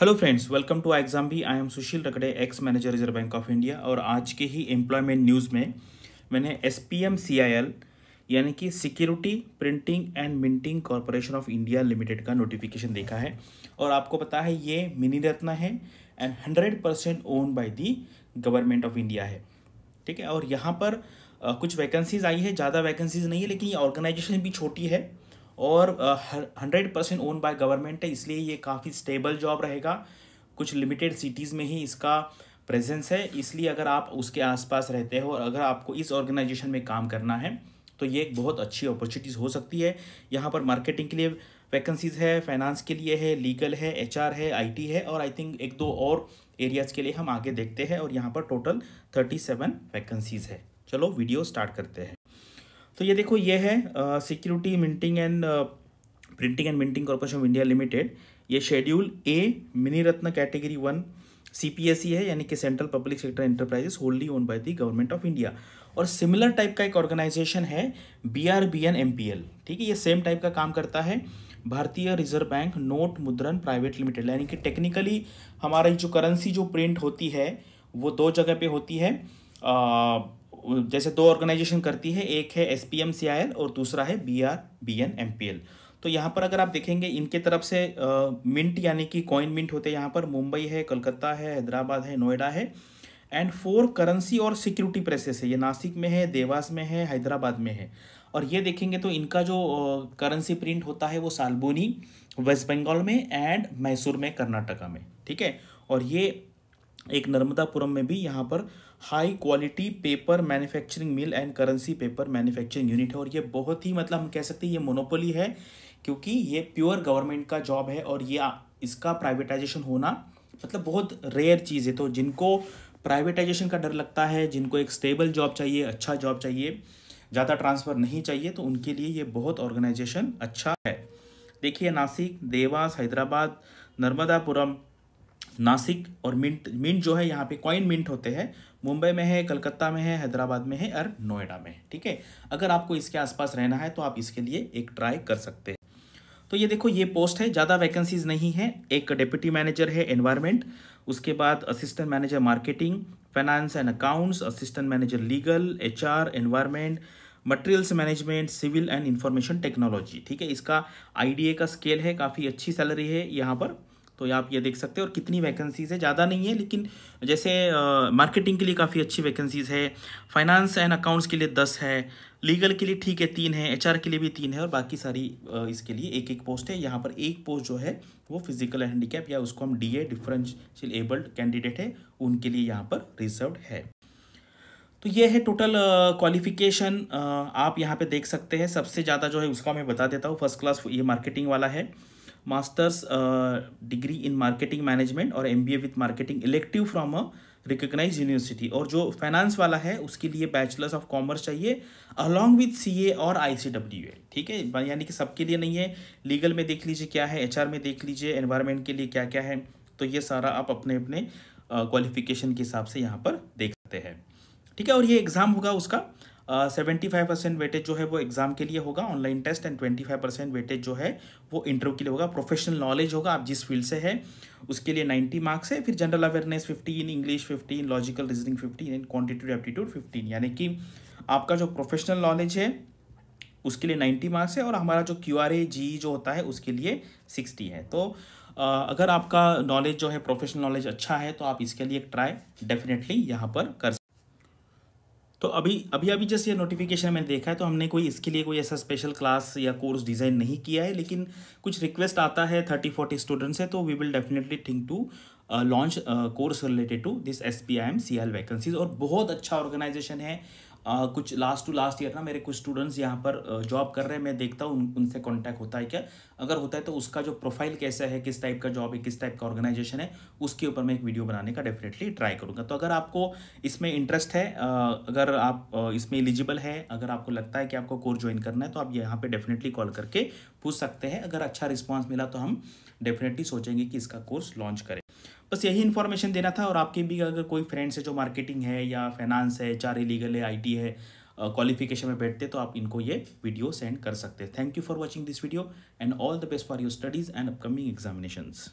hello friends welcome to exam भी I am Sushil Rakade ex manager Reserve Bank of India और आज के ही एम्प्लॉयमेंट न्यूज़ में मैंने S P M C I L यानी कि Security Printing and Minting Corporation of India Limited का नोटिफिकेशन देखा है और आपको पता है ये मिनी रत्न है and hundred percent own by the government of India है ठीक है और यहाँ पर कुछ वैकेंसीज आई है ज़्यादा वैकेंसीज नहीं है लेकिन ये ऑर्गेनाइजेशन भी छोटी है और hundred percent own by government है इसलिए ये काफ़ी स्टेबल जॉब रहेगा कुछ लिमिटेड सिटीज़ में ही इसका प्रेजेंस है इसलिए अगर आप उसके आसपास रहते हो और अगर आपको इस ऑर्गेनाइजेशन में काम करना है तो ये एक बहुत अच्छी अपॉर्चुनिटीज़ हो सकती है यहाँ पर मार्केटिंग के लिए वैकेंसीज़ है फाइनेंस के लिए है लीगल है एच है आई है और आई थिंक एक दो और एरियाज़ के लिए हम आगे देखते हैं और यहाँ पर टोटल थर्टी सेवन वैकेंसीज़ है चलो वीडियो स्टार्ट करते हैं तो ये देखो ये है Security Minting and Printing and Minting Corporation of India Limited ये schedule A mini ratna category one C है यानी कि सेंट्रल पब्लिक सेक्टर एंटरप्राइजेस होल्डली own by the government of India और सिमिलर टाइप का एक ऑर्गेनाइजेशन है B R B N M P L ठीक है ये सेम टाइप का काम करता है Bharatiya Reserve Bank Note Mudran Private Limited यानी कि टेक्निकली हमारी जो करेंसी जो प्रिंट होती है वो दो जगह पे होती है आ, जैसे दो ऑर्गेनाइजेशन करती है एक है S P M C I L और दूसरा है B R B N M P L तो यहाँ पर अगर आप देखेंगे इनके तरफ से मिंट यानी कि कॉइन मिंट होते हैं यहाँ पर मुंबई है कलकत्ता है हैदराबाद है नोएडा है एंड फोर करेंसी और सिक्योरिटी प्रेसेस है ये नासिक में है देवास में है हैदराबाद में है और ये देखेंगे तो इनका जो करेंसी प्रिंट होता है वो सालबोनी वेस्ट बंगाल में एंड मैसूर में कर्नाटका में ठीक है और ये एक नर्मदापुरम में भी यहाँ पर high quality paper manufacturing mill and currency paper manufacturing unit है और ये बहुत ही मतलब हम कह सकते हैं ये मोनोपोली है क्योंकि ये प्योर गवर्नमेंट का जॉब है और ये इसका प्राइवेटाइजेशन होना मतलब बहुत रेयर चीज़ है तो जिनको प्राइवेटाइजेशन का डर लगता है जिनको एक स्टेबल जॉब चाहिए अच्छा जॉब चाहिए ज़्यादा ट्रांसफ़र नहीं चाहिए तो उनके लिए ये बहुत ऑर्गेनाइजेशन अच्छा है देखिए नासिक देवास हैदराबाद नर्मदापुरम नासिक और मिंट मिंट जो है यहाँ पे कॉइन मिंट होते हैं मुंबई में है कलकत्ता में है हैदराबाद में है और नोएडा में है ठीक है अगर आपको इसके आसपास रहना है तो आप इसके लिए एक ट्राई कर सकते हैं तो ये देखो ये पोस्ट है ज़्यादा वैकेंसीज नहीं है एक डिप्टी मैनेजर है एनवायरमेंट उसके बाद assistant manager marketing finance and accounts assistant manager legal H R environment materials management civil and information technology ठीक है इसका आईडीए का स्केल है काफ़ी अच्छी सैलरी है यहाँ पर तो आप ये देख सकते हैं और कितनी वैकेंसीज़ है ज़्यादा नहीं है लेकिन जैसे मार्केटिंग uh, के लिए काफ़ी अच्छी वैकेंसीज़ है फाइनेंस एंड अकाउंट्स के लिए दस है लीगल के लिए ठीक है तीन है एचआर के लिए भी तीन है और बाकी सारी इसके लिए एक एक पोस्ट है यहाँ पर एक पोस्ट जो है वो फिजिकल हैंडीकैप या उसको हम D A differential abled candidate है उनके लिए यहाँ पर रिजर्व है तो ये है टोटल क्वालिफिकेशन uh, uh, आप यहाँ पे देख सकते हैं सबसे ज़्यादा जो है उसका मैं बता देता हूँ फर्स्ट क्लास ये मार्केटिंग वाला है masters degree in marketing management और M B A with marketing elective from a recognise university और जो फाइनेंस वाला है उसके लिए बैचलर्स ऑफ कॉमर्स चाहिए अलॉन्ग विथ सी ए और आई सी डब्ल्यू ए ठीक है यानी कि सबके लिए नहीं है लीगल में देख लीजिए क्या है एच आर में देख लीजिए एनवायरमेंट के लिए क्या क्या है तो ये सारा आप अपने अपने क्वालिफिकेशन uh, के हिसाब से यहाँ पर देख सकते हैं ठीक है और ये एग्ज़ाम होगा उसका सेवेंटी फाइव परसेंट वेटेज जो है वो एग्जाम के लिए होगा online test and twenty five percent weightage जो है वो इंटरव्यू के लिए होगा प्रोफेशनल नॉलेज होगा आप जिस फील्ड से है उसके लिए नाइन्टी मार्क्स है फिर general awareness fifteen English fifteen logical reasoning fifteen and quantitative aptitude fifteen यानी कि आपका जो प्रोफेशनल नॉलेज है उसके लिए नाइन्टी मार्क्स है और हमारा जो क्यू आर ए जी जो होता है उसके लिए सिक्सटी है तो अगर आपका नॉलेज जो है प्रोफेशनल नॉलेज अच्छा है तो आप इसके लिए ट्राई डेफिनेटली यहाँ पर कर तो अभी अभी अभी जैसे ये नोटिफिकेशन मैंने देखा है तो हमने कोई इसके लिए कोई ऐसा स्पेशल क्लास या कोर्स डिज़ाइन नहीं किया है लेकिन कुछ रिक्वेस्ट आता है थर्टी फोर्टी स्टूडेंट्स है तो we will definitely think to launch course related to this S P I M C L vacancies और बहुत अच्छा ऑर्गेनाइजेशन है आ, कुछ लास्ट टू लास्ट ईयर ना मेरे कुछ स्टूडेंट्स यहाँ पर जॉब कर रहे हैं मैं देखता हूँ उन, उनसे कॉन्टैक्ट होता है क्या अगर होता है तो उसका जो प्रोफाइल कैसा है किस टाइप का जॉब है किस टाइप का ऑर्गेनाइजेशन है उसके ऊपर मैं एक वीडियो बनाने का डेफिनेटली ट्राई करूँगा तो अगर आपको इसमें इंटरेस्ट है अगर आप इसमें एलिजिबल है अगर आपको लगता है कि आपको कोर्स ज्वाइन करना है तो आप यहाँ पर डेफिनेटली कॉल करके पूछ सकते हैं अगर अच्छा रिस्पॉन्स मिला तो हम डेफिनेटली सोचेंगे कि इसका कोर्स लॉन्च करें बस यही इन्फॉर्मेशन देना था और आपके भी अगर कोई फ्रेंड्स है जो मार्केटिंग है या फाइनेंस है एच लीगल है आई है क्वालिफिकेशन में बैठते तो आप इनको ये वीडियो सेंड कर सकते हैं thank you for watching this video and all the best for your studies and upcoming examinations